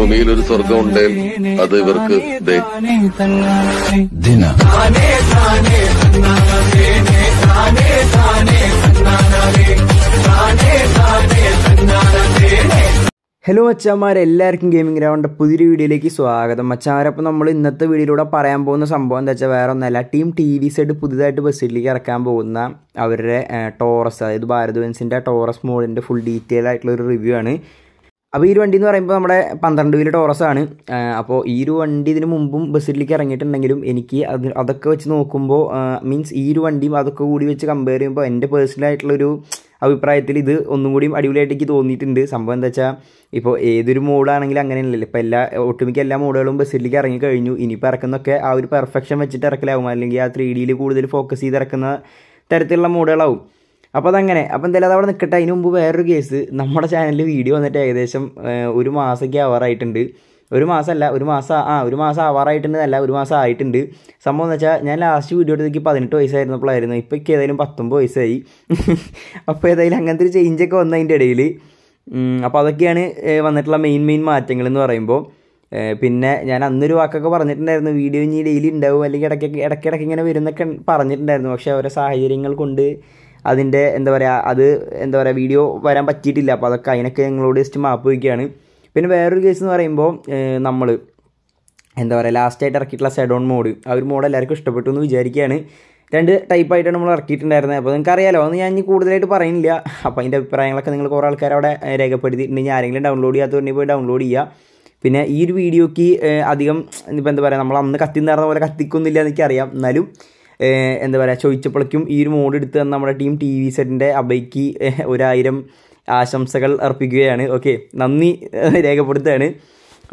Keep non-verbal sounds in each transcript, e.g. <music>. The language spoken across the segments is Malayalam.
ഭൂമിയിൽ ഒരു സ്വർഗം ഉണ്ടെങ്കിൽ അത് ഇവർക്ക് ഹലോ അച്ഛന്മാരെ എല്ലാവർക്കും ഗെയിമിംഗ് ഗ്രൗണ്ട് പുതിയൊരു വീഡിയോയിലേക്ക് സ്വാഗതം അച്ഛന്മാരപ്പോൾ നമ്മൾ ഇന്നത്തെ വീഡിയോയിലൂടെ പറയാൻ പോകുന്ന സംഭവം എന്താ വെച്ചാൽ വേറെ ഒന്നല്ല ടീം ടി വി സൈഡ് പുതിയതായിട്ട് ബസ്സിലേക്ക് ഇറക്കാൻ പോകുന്ന അവരുടെ ടോറസ് അതായത് ഭാരത് വെൻസിൻ്റെ ടോറസ് മോളിൻ്റെ ഫുൾ ഡീറ്റെയിൽ ആയിട്ടുള്ള ഒരു റിവ്യൂ ആണ് അപ്പോൾ ഈ ഒരു വണ്ടി എന്ന് പറയുമ്പോൾ നമ്മുടെ പന്ത്രണ്ട് വീല് ടോറസാണ് അപ്പോൾ ഈ ഒരു വണ്ടി ഇതിന് മുമ്പും ബസ്സിലേക്ക് ഇറങ്ങിയിട്ടുണ്ടെങ്കിലും എനിക്ക് അത് അതൊക്കെ വെച്ച് നോക്കുമ്പോൾ മീൻസ് ഈ ഒരു വണ്ടിയും അതൊക്കെ കൂടി വെച്ച് കമ്പയർ ചെയ്യുമ്പോൾ എൻ്റെ പേഴ്സണലായിട്ടുള്ളൊരു അഭിപ്രായത്തിൽ ഇത് ഒന്നും കൂടിയും അടിപൊളിയായിട്ട് എനിക്ക് തോന്നിയിട്ടുണ്ട് സംഭവം എന്താ വെച്ചാൽ ഇപ്പോൾ ഏതൊരു മോഡാണെങ്കിലും അങ്ങനെയല്ലല്ലോ ഇപ്പോൾ എല്ലാ ഒട്ടുമിക്ക എല്ലാ മോഡുകളും ബസ്സിലേക്ക് ഇറങ്ങി കഴിഞ്ഞു ഇനിയിപ്പോൾ ഇറക്കുന്നൊക്കെ ആ ഒരു പെർഫെക്ഷൻ വെച്ചിട്ട് ഇറക്കലാവും അല്ലെങ്കിൽ ആ ത്രീ ഡിയിൽ കൂടുതൽ ഫോക്കസ് ചെയ്ത് ഇറക്കുന്ന തരത്തിലുള്ള മോഡുകളാവും അപ്പോൾ അതങ്ങനെ അപ്പോൾ എന്തായാലും അതവിടെ നിൽക്കട്ടെ അതിന് മുമ്പ് വേറൊരു കേസ് നമ്മുടെ ചാനലിൽ വീഡിയോ വന്നിട്ട് ഏകദേശം ഒരു മാസമൊക്കെ ആവാറായിട്ടുണ്ട് ഒരു മാസമല്ല ഒരു മാസം ആ ഒരു മാസം ആവാറായിട്ടുണ്ട് അല്ല ഒരു മാസം ആയിട്ടുണ്ട് സംഭവം എന്ന് വെച്ചാൽ ഞാൻ ലാസ്റ്റ് വീഡിയോ എടുത്തേക്ക് പതിനെട്ട് വയസ്സായിരുന്നപ്പോഴായിരുന്നു ഇപ്പോൾ എനിക്ക് ഏതായാലും പത്തൊമ്പത് വയസ്സായി <laughs> അപ്പോൾ ഏതായാലും അങ്ങനത്തെ ഒരു ചേഞ്ചൊക്കെ വന്നു അതിൻ്റെ ഇടയിൽ അപ്പോൾ അതൊക്കെയാണ് വന്നിട്ടുള്ള മെയിൻ മെയിൻ മാറ്റങ്ങൾ എന്ന് പറയുമ്പോൾ പിന്നെ ഞാൻ അന്നൊരു വാക്കൊക്കെ പറഞ്ഞിട്ടുണ്ടായിരുന്നു വീഡിയോ ഇനി ഡെയിലി ഉണ്ടാവും അല്ലെങ്കിൽ ഇടയ്ക്കൊക്കെ ഇടയ്ക്കിടയ്ക്ക് ഇങ്ങനെ വരുന്നൊക്കെ പറഞ്ഞിട്ടുണ്ടായിരുന്നു പക്ഷേ ഓരോ സാഹചര്യങ്ങൾ കൊണ്ട് അതിൻ്റെ എന്താ പറയുക അത് എന്താ പറയുക വീഡിയോ വരാൻ പറ്റിയിട്ടില്ല അപ്പോൾ അതൊക്കെ അതിനൊക്കെ ഞങ്ങളോട് ജസ്റ്റ് മാപ്പ് വയ്ക്കുകയാണ് പിന്നെ വേറൊരു കേസ് എന്ന് പറയുമ്പോൾ നമ്മൾ എന്താ പറയുക ലാസ്റ്റായിട്ട് ഇറക്കിയിട്ടുള്ള സെഡോൺ മോഡ് ആ ഒരു മോഡ് എല്ലാവർക്കും ഇഷ്ടപ്പെട്ടു എന്ന് വിചാരിക്കുകയാണ് രണ്ട് ടൈപ്പായിട്ടാണ് നമ്മൾ ഇറക്കിയിട്ടുണ്ടായിരുന്നത് അപ്പോൾ നിങ്ങൾക്ക് അറിയാലോ അത് ഞാൻ കൂടുതലായിട്ട് പറയുന്നില്ല അപ്പോൾ അതിൻ്റെ അഭിപ്രായങ്ങളൊക്കെ നിങ്ങൾ കുറേ ആൾക്കാർ അവിടെ രേഖപ്പെടുത്തിയിട്ടുണ്ടെങ്കിൽ ആരെങ്കിലും ഡൗൺലോഡ് ചെയ്യാത്തവരുണ്ടെങ്കിൽ പോയി ഡൗൺലോഡ് ചെയ്യുക പിന്നെ ഈ ഒരു വീഡിയോയ്ക്ക് അധികം ഇപ്പോൾ എന്താ പറയുക നമ്മൾ അന്ന് കത്തി നേർന്ന പോലെ കത്തിക്കൊന്നുമില്ല അറിയാം എന്നാലും എന്താ പറയുക ചോദിച്ചപ്പോഴേക്കും ഈ ഒരു മോഡ് എടുത്ത് തന്ന നമ്മുടെ ടീം ടി വി സെറ്റിൻ്റെ അബൈക്ക് ഒരായിരം ആശംസകൾ അർപ്പിക്കുകയാണ് ഓക്കെ നന്ദി രേഖപ്പെടുത്തുകയാണ്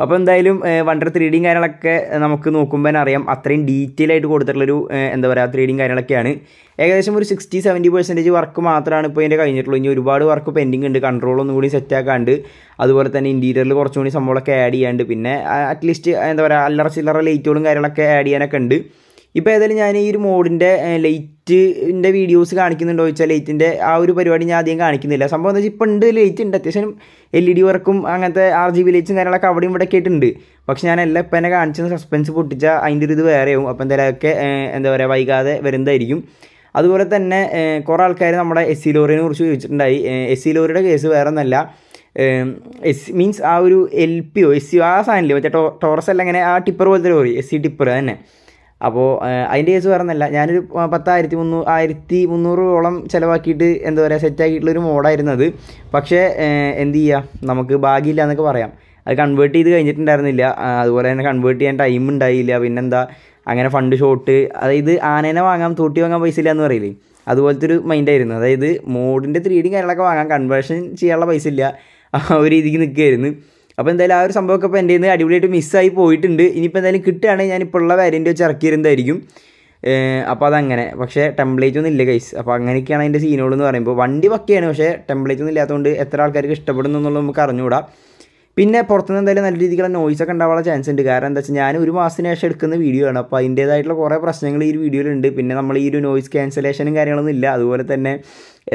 അപ്പോൾ എന്തായാലും വണ്ടർ ത്രീഡിയും കാര്യങ്ങളൊക്കെ നമുക്ക് നോക്കുമ്പോൾ തന്നെ അറിയാം അത്രയും ഡീറ്റെയിൽ ആയിട്ട് കൊടുത്തിട്ടുള്ളൊരു എന്താ പറയുക ത്രീഡിയും കാര്യങ്ങളൊക്കെയാണ് ഏകദേശം ഒരു സിക്സ്റ്റി സെവൻറ്റി പെർസെൻറ്റേജ് വർക്ക് മാത്രമാണ് ഇപ്പോൾ ഇതിൻ്റെ കഴിഞ്ഞിട്ടുള്ളൂ ഇനി ഒരുപാട് വർക്ക് പെൻഡിങ് ഉണ്ട് കൺട്രോൾ ഒന്നും കൂടി ആക്കാണ്ട് അതുപോലെ തന്നെ ഇൻറ്റീരിയറിൽ കുറച്ചുകൂടി സംഭവങ്ങളൊക്കെ ആഡ് ചെയ്യാണ്ട് പിന്നെ അറ്റ്ലീസ്റ്റ് എന്താ പറയുക അല്ലറ ചില്ലറ ലൈറ്റുകളും കാര്യങ്ങളൊക്കെ ആഡ് ചെയ്യാനൊക്കെ ഉണ്ട് ഇപ്പോൾ ഏതായാലും ഞാൻ ഈ ഒരു മോഡിൻ്റെ ലൈറ്റിൻ്റെ വീഡിയോസ് കാണിക്കുന്നുണ്ടോ ചോദിച്ചാൽ ലൈറ്റിൻ്റെ ആ ഒരു പരിപാടി ഞാൻ അധികം കാണിക്കുന്നില്ല സംഭവം എന്താ വെച്ചാൽ ഇപ്പോൾ ഉണ്ട് ലൈറ്റ് ഉണ്ട് അത്യാവശ്യം എൽ ഇ ഡി വർക്കും അങ്ങനത്തെ ആർ ജി ബി ലൈറ്റ്സും കാര്യങ്ങളൊക്കെ അവിടെയും ഇവിടെ ആയിട്ടുണ്ട് പക്ഷെ ഞാൻ എല്ലാം ഇപ്പം എന്നെ കാണിച്ചത് സസ്പെൻസ് പൊട്ടിച്ചാൽ അതിൻ്റെ ഒരു ഇത് വേറെയാവും അപ്പോൾ എന്തായാലും ഒക്കെ എന്താ പറയുക വൈകാതെ വരുന്നതായിരിക്കും അതുപോലെ തന്നെ കുറേ ആൾക്കാർ നമ്മുടെ എസ് സി ലോറിനെ കുറിച്ച് ചോദിച്ചിട്ടുണ്ടായി എസ് സി ലോറിയുടെ കേസ് വേറെ ഒന്നല്ല എസ് മീൻസ് ആ ഒരു L P O S C ആ സാധനമില്ലേ മറ്റേ ടോറസ് അല്ല അങ്ങനെ ആ ടിപ്പർ പോലത്തെ ലോറി എസ് സി ടിപ്പർ തന്നെ അപ്പോൾ അതിൻ്റെ കേസ് വേറൊന്നുമല്ല ഞാനൊരു പത്തായിരത്തി മുന്നൂ ആയിരത്തി മുന്നൂറോളം ചിലവാക്കിയിട്ട് എന്താ പറയുക സെറ്റാക്കിയിട്ടുള്ളൊരു മോഡായിരുന്നു അത് പക്ഷേ എന്ത് ചെയ്യുക നമുക്ക് ഭാഗ്യമില്ല എന്നൊക്കെ പറയാം അത് കൺവേർട്ട് ചെയ്ത് കഴിഞ്ഞിട്ടുണ്ടായിരുന്നില്ല അതുപോലെ തന്നെ കൺവേർട്ട് ചെയ്യാൻ ടൈം ഉണ്ടായില്ല പിന്നെന്താ അങ്ങനെ ഫണ്ട് ഷോട്ട് അതായത് ആനേനെ വാങ്ങാം തൂട്ടി വാങ്ങാൻ പൈസ ഇല്ല എന്ന് പറയില്ലേ അതുപോലത്തെ ഒരു മൈൻഡായിരുന്നു അതായത് മോഡിൻ്റെ ത്രീ ഡിയും കാര്യങ്ങളൊക്കെ വാങ്ങാൻ കൺവേർഷൻ ചെയ്യാനുള്ള പൈസ ഇല്ല ആ ഒരു രീതിക്ക് നിൽക്കുകയായിരുന്നു അപ്പോൾ എന്തായാലും ആ ഒരു സംഭവമൊക്കെ ഇപ്പോൾ എൻ്റെ നിന്ന് അടിപൊളിയായിട്ട് മിസ്സായി പോയിട്ടുണ്ട് ഇനിയിപ്പോൾ എന്തായാലും കിട്ടുകയാണെങ്കിൽ ഞാനിപ്പോൾ ഉള്ള വേരിയൻ്റ് വെച്ച് ഇറക്കിയിരുന്നതായിരിക്കും അപ്പോൾ അതങ്ങനെ പക്ഷേ ടെംപ്ലേറ്റ് ഒന്നും ഇല്ല കൈസ് അപ്പോൾ അങ്ങനെയൊക്കെയാണ് അതിൻ്റെ സീനുകളെന്ന് പറയുമ്പോൾ വണ്ടി പക്കെയാണ് പക്ഷേ ടെംപ്ലേറ്റ് ഒന്നും ഇല്ലാത്തതുകൊണ്ട് എത്ര ആൾക്കാർക്ക് ഇഷ്ടപ്പെടുന്നു എന്നുള്ളത് നമുക്ക് അറിഞ്ഞുകൂടാ പിന്നെ പുറത്തുനിന്ന് എന്തായാലും നല്ല രീതിക്കുള്ള നോയ്സ് ഒക്കെ ഉണ്ടാവാനുള്ള ചാൻസ് ഉണ്ട് കാരണം എന്താ വെച്ചാൽ ഞാൻ ഒരു മാസത്തിന് ശേഷം എടുക്കുന്ന വീഡിയോ ആണ് അപ്പോൾ അതിൻ്റേതായിട്ടുള്ള കുറേ പ്രശ്നങ്ങൾ ഈ ഒരു വീഡിയോയിലുണ്ട് പിന്നെ നമ്മൾ ഈ ഒരു നോയ്സ് ക്യാൻസലേഷനും കാര്യങ്ങളൊന്നും ഇല്ല അതുപോലെ തന്നെ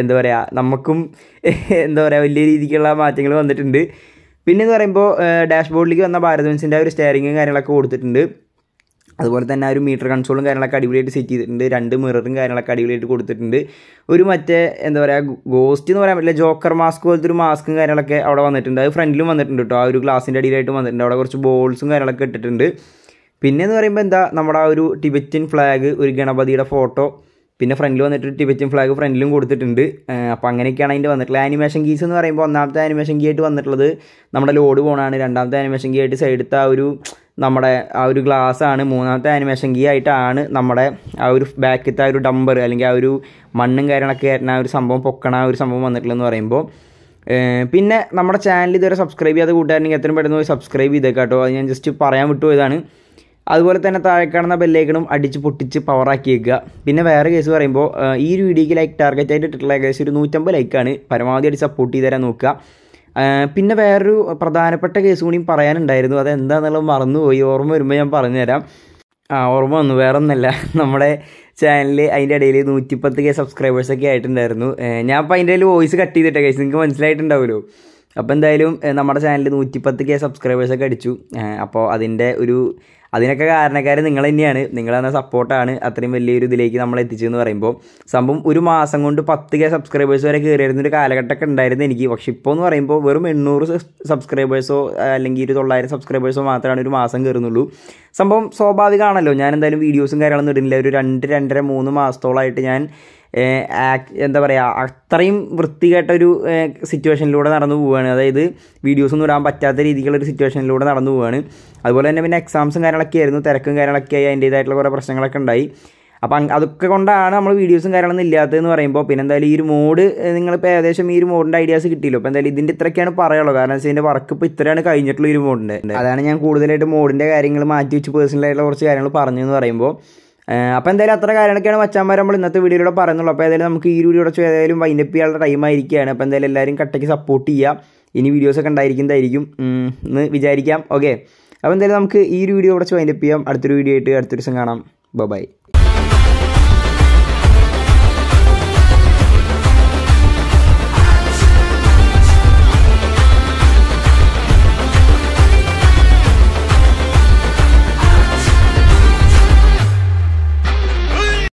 എന്താ പറയുക നമുക്കും എന്താ പറയുക വലിയ രീതിക്കുള്ള മാറ്റങ്ങൾ വന്നിട്ടുണ്ട് എന്ന് പറയുമ്പോൾ ഡാഷ് ബോർഡിലേക്ക് വന്ന ഭാരത് ഒരു സ്റ്റെയറിങ്ങും കാര്യങ്ങളൊക്കെ കൊടുത്തിട്ടുണ്ട് അതുപോലെ തന്നെ ഒരു മീറ്റർ കൺസോളും കാര്യങ്ങളൊക്കെ അടിപൊളിയായിട്ട് സെറ്റ് ചെയ്തിട്ടുണ്ട് രണ്ട് മിററും കാര്യങ്ങളൊക്കെ അടിപൊളിയായിട്ട് കൊടുത്തിട്ടുണ്ട് ഒരു മറ്റേ എന്താ പറയുക ഗോസ്റ്റ് എന്ന് പറയാൻ പറ്റില്ല ജോക്കർ മാസ്ക് പോലത്തെ ഒരു മാസ്കും കാര്യങ്ങളൊക്കെ അവിടെ വന്നിട്ടുണ്ട് അത് ഫ്രണ്ടിലും വന്നിട്ടുണ്ട് കേട്ടോ ആ ഒരു ഗ്ലാസിൻ്റെ അടിയിലായിട്ട് വന്നിട്ടുണ്ട് അവിടെ കുറച്ച് ബോൾസും കാര്യങ്ങളൊക്കെ ഇട്ടിട്ടുണ്ട് എന്ന് പറയുമ്പോൾ എന്താ നമ്മുടെ ആ ഒരു ടിബറ്റിൻ ഫ്ലാഗ് ഒരു ഗണപതിയുടെ ഫോട്ടോ പിന്നെ ഫ്രണ്ടിൽ വന്നിട്ട് ടിബറ്റൻ ഫ്ലാഗ് ഫ്രണ്ടിലും കൊടുത്തിട്ടുണ്ട് അപ്പോൾ അങ്ങനെയൊക്കെയാണ് അതിൻ്റെ വന്നിട്ടുള്ള ആനിമേഷൻ കീസ് എന്ന് പറയുമ്പോൾ ഒന്നാമത്തെ ആനിമേഷൻ കീ ആയിട്ട് വന്നിട്ടുള്ളത് നമ്മുടെ ലോഡ് പോണാണ് രണ്ടാമത്തെ ആനിമേഷൻ കീ ആയിട്ട് സൈഡത്തെ ആ ഒരു നമ്മുടെ ആ ഒരു ഗ്ലാസ് ആണ് മൂന്നാമത്തെ ആനിമേഷൻ കീ ആയിട്ടാണ് നമ്മുടെ ആ ഒരു ബാക്കിലത്തെ ആ ഒരു ഡംബർ അല്ലെങ്കിൽ ആ ഒരു മണ്ണും കാര്യങ്ങളൊക്കെ കയറ്റുന്ന ആ ഒരു സംഭവം പൊക്കണ ആ ഒരു സംഭവം വന്നിട്ടുള്ളതെന്ന് പറയുമ്പോൾ പിന്നെ നമ്മുടെ ചാനൽ ഇതുവരെ സബ്സ്ക്രൈബ് ചെയ്യാതെ കൂട്ടുകാരനെങ്കിൽ എത്രയും പെട്ടെന്ന് പോയി സബ്സ്ക്രൈബ് ചെയ്തേക്കാട്ടോ അത് ഞാൻ ജസ്റ്റ് പറയാൻ വിട്ടുപോയതാണ് അതുപോലെ തന്നെ താഴെ കാണുന്ന ബെല്ലേക്കണും അടിച്ച് പൊട്ടിച്ച് പവറാക്കി വെക്കുക പിന്നെ വേറെ കേസ് പറയുമ്പോൾ ഈ ഒരു വീഡിയോയ്ക്ക് ലൈക്ക് ടാർഗറ്റ് ആയിട്ട് ഇട്ടിട്ടുള്ള ഏകദേശം ഒരു നൂറ്റമ്പത് ലൈക്കാണ് പരമാവധി അടി സപ്പോർട്ട് ചെയ്ത് തരാൻ നോക്കുക പിന്നെ വേറൊരു പ്രധാനപ്പെട്ട കേസ് കൂടിയും പറയാനുണ്ടായിരുന്നു അത് എന്താണെന്നുള്ളത് മറന്നുപോയി ഓർമ്മ വരുമ്പോൾ ഞാൻ പറഞ്ഞുതരാം ആ ഓർമ്മ വന്നു വേറെ ഒന്നല്ല <laughs> നമ്മുടെ ചാനലിൽ അതിൻ്റെ ഇടയിൽ നൂറ്റിപ്പത്ത് കെ സബ്സ്ക്രൈബേഴ്സൊക്കെ ആയിട്ടുണ്ടായിരുന്നു ഞാൻ അപ്പോൾ അതിൻ്റെ ഇതിൽ വോയിസ് കട്ട് ചെയ്തിട്ടേ കേസ് നിങ്ങൾക്ക് മനസ്സിലായിട്ടുണ്ടാവുമല്ലോ അപ്പോൾ എന്തായാലും നമ്മുടെ ചാനലിൽ നൂറ്റിപ്പത്ത് കെ സബ്സ്ക്രൈബേഴ്സൊക്കെ അടിച്ചു അപ്പോൾ അതിൻ്റെ ഒരു അതിനൊക്കെ കാരണക്കാർ നിങ്ങൾ തന്നെയാണ് നിങ്ങൾ തന്ന സപ്പോർട്ടാണ് അത്രയും വലിയൊരു ഇതിലേക്ക് നമ്മൾ എത്തിച്ചതെന്ന് പറയുമ്പോൾ സംഭവം ഒരു മാസം കൊണ്ട് പത്ത് കെ സബ്സ്ക്രൈബേഴ്സ് വരെ കയറിയിരുന്ന ഒരു കാലഘട്ടമൊക്കെ ഉണ്ടായിരുന്നു എനിക്ക് പക്ഷേ ഇപ്പോൾ എന്ന് പറയുമ്പോൾ വെറും എണ്ണൂറ് സബ്സ്ക്രൈബേഴ്സോ അല്ലെങ്കിൽ ഒരു തൊള്ളായിരം സബ്സ്ക്രൈബേഴ്സോ മാത്രമാണ് ഒരു മാസം കയറുന്നുള്ളൂ സംഭവം സ്വാഭാവികമാണല്ലോ ഞാൻ എന്തായാലും വീഡിയോസും കാര്യങ്ങളൊന്നും ഇടുന്നില്ല ഒരു രണ്ട് രണ്ടര മൂന്ന് മാസത്തോളമായിട്ട് ഞാൻ എന്താ പറയുക അത്രയും ഒരു സിറ്റുവേഷനിലൂടെ നടന്നു പോവുകയാണ് അതായത് വീഡിയോസ് ഒന്നും ഇടാൻ പറ്റാത്ത ഒരു സിറ്റുവേഷനിലൂടെ നടന്നു പോവുകയാണ് അതുപോലെ തന്നെ പിന്നെ എക്സാംസും കാര്യങ്ങളൊക്കെ ആയിരുന്നു തിരക്കും കാര്യങ്ങളൊക്കെ ആയി അതിൻ്റെതായിട്ടുള്ള കുറേ പ്രശ്നങ്ങളൊക്കെ ഉണ്ടായി അപ്പം അതൊക്കെ കൊണ്ടാണ് നമ്മൾ വീഡിയോസും കാര്യങ്ങളൊന്നും ഇല്ലാത്തതെന്ന് പറയുമ്പോൾ പിന്നെ എന്തായാലും ഈ ഒരു മോഡ് നിങ്ങളിപ്പോൾ ഏകദേശം ഈ ഒരു മോഡിൻ്റെ ഐഡിയാസ് കിട്ടിയല്ലോ അപ്പോൾ എന്തായാലും ഇതിൻ്റെ ഇത്രയൊക്കെയാണ് പറയുള്ളൂ കാരണം വെച്ചാൽ ഇതിൻ്റെ വർക്ക് ഇപ്പോൾ ഇത്രയാണ് കഴിഞ്ഞിട്ടുള്ള ഈ ഒരു മോഡിൻ്റെ അതാണ് ഞാൻ കൂടുതലായിട്ട് മോഡിൻ്റെ കാര്യങ്ങൾ മാറ്റി വെച്ച് പേഴ്സണലായിട്ടുള്ള കുറച്ച് കാര്യങ്ങൾ പറഞ്ഞു എന്ന് പറയുമ്പോൾ അപ്പോൾ എന്തായാലും അത്ര കാര്യങ്ങളൊക്കെയാണ് മച്ചാന്മാർ നമ്മൾ ഇന്നത്തെ വീഡിയോയിലൂടെ പറയുന്നുള്ളൂ അപ്പോൾ ഏതായാലും നമുക്ക് ഈ വീഡിയോയുടെ ഏതായാലും വൈൻഡപ്പ് ചെയ്യാനുള്ള ടൈം ആയിരിക്കുകയാണ് അപ്പോൾ എന്തായാലും എല്ലാവരും കട്ടയ്ക്ക് സപ്പോർട്ട് ചെയ്യുക ഇനി വീഡിയോസൊക്കെ ഉണ്ടായിരിക്കുന്നതായിരിക്കും എന്ന് വിചാരിക്കാം ഓക്കെ അപ്പോൾ എന്തായാലും നമുക്ക് ഈ ഒരു വീഡിയോ കുറച്ച് വൈൻഡപ്പ് ചെയ്യാം അടുത്തൊരു വീഡിയോ ആയിട്ട് അടുത്തൊരു ദിവസം കാണാം ബൈ